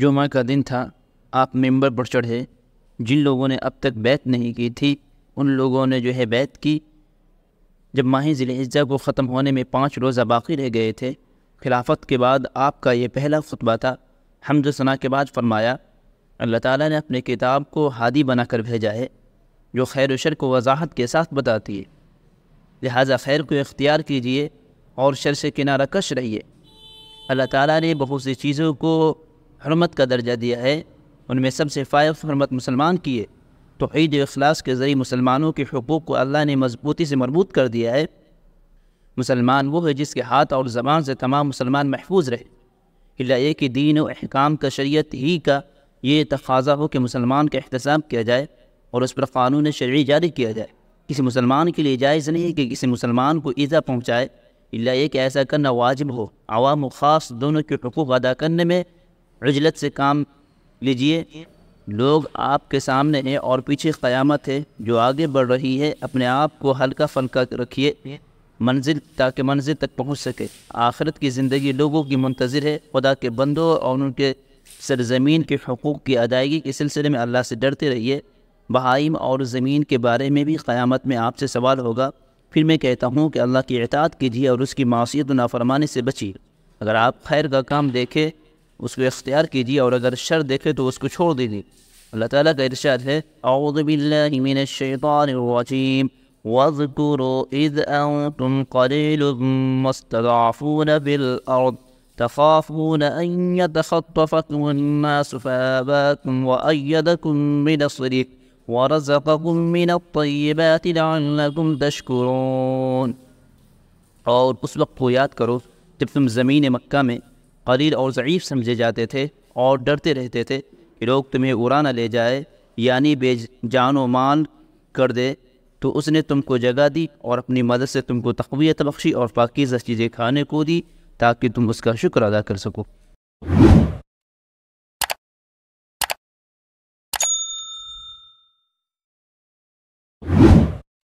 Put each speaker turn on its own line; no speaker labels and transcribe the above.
جمعہ کا دن تھا آپ ممبر بڑھ چڑھے جن لوگوں نے اب تک بیت نہیں کی تھی ان لوگوں نے جو ہے بیت کی جب ماہ ذلا کو ختم ہونے میں پانچ روزہ باقی رہ گئے تھے خلافت کے بعد آپ کا یہ پہلا خطبہ تھا حمد و ثناء کے بعد فرمایا اللہ تعالیٰ نے اپنے کتاب کو ہادی بنا کر بھیجا ہے جو خیر و شر کو وضاحت کے ساتھ بتاتی ہے لہذا خیر کو اختیار کیجئے اور شر سے کنارہ کش رہیے اللہ تعالیٰ نے بہت سی چیزوں کو حرمت کا درجہ دیا ہے ان میں سب سے فائف حرمت مسلمان کی ہے تو عید و اخلاص کے ذریعے مسلمانوں کے حقوق کو اللہ نے مضبوطی سے مربوط کر دیا ہے مسلمان وہ ہے جس کے ہاتھ اور زبان سے تمام مسلمان محفوظ رہے اللہ یہ کہ دین و احکام کا شریعت ہی کا یہ تقاضا ہو کہ مسلمان کا احتساب کیا جائے اور اس پر قانون شرعی جاری کیا جائے کسی مسلمان کے لیے جائز نہیں کہ کسی مسلمان کو ایزا پہنچائے اللہ یہ کہ ایسا کرنا واجب ہو عوام و خاص دونوں کے حقوق ادا کرنے میں عجلت سے کام لیجئے لوگ آپ کے سامنے ہیں اور پیچھے قیامت ہے جو آگے بڑھ رہی ہے اپنے آپ کو ہلکا پھلکا رکھیے منزل تاکہ منزل تک پہنچ سکے آخرت کی زندگی لوگوں کی منتظر ہے خدا کے بندوں اور ان کے سرزمین کے حقوق کی ادائیگی کے سلسلے میں اللہ سے ڈرتے رہیے بہائم اور زمین کے بارے میں بھی قیامت میں آپ سے سوال ہوگا پھر میں کہتا ہوں کہ اللہ کی اعتاد کیجیے اور اس کی معاشیت و نافرمانی سے بچیے اگر آپ خیر کا کام دیکھیں اس کو اختیار کیجیے اور اگر شر دیکھے تو اس کو چھوڑ دیجیے اللہ تعالیٰ کا ارشاد ہے اعوذ باللہ من الشیطان الرجیم واذکروا اذ انتم قلیل مستضعفون بالارض تخافون ان يتخطفكم الناس فآباكم وأيدكم مِنَ بنصرك ورزقكم من الطيبات لعلكم تشكرون اور اس وقت کو یاد کرو جب تم زمین مکہ میں قلیل اور ضعیف سمجھے جاتے تھے اور ڈرتے رہتے تھے کہ لوگ تمہیں نہ لے جائے یعنی بے جان و مال کر دے تو اس نے تم کو جگہ دی اور اپنی مدد سے تم کو تقویت بخشی اور پاکیزہ چیزیں کھانے کو دی تاکہ تم اس کا شکر ادا کر سکو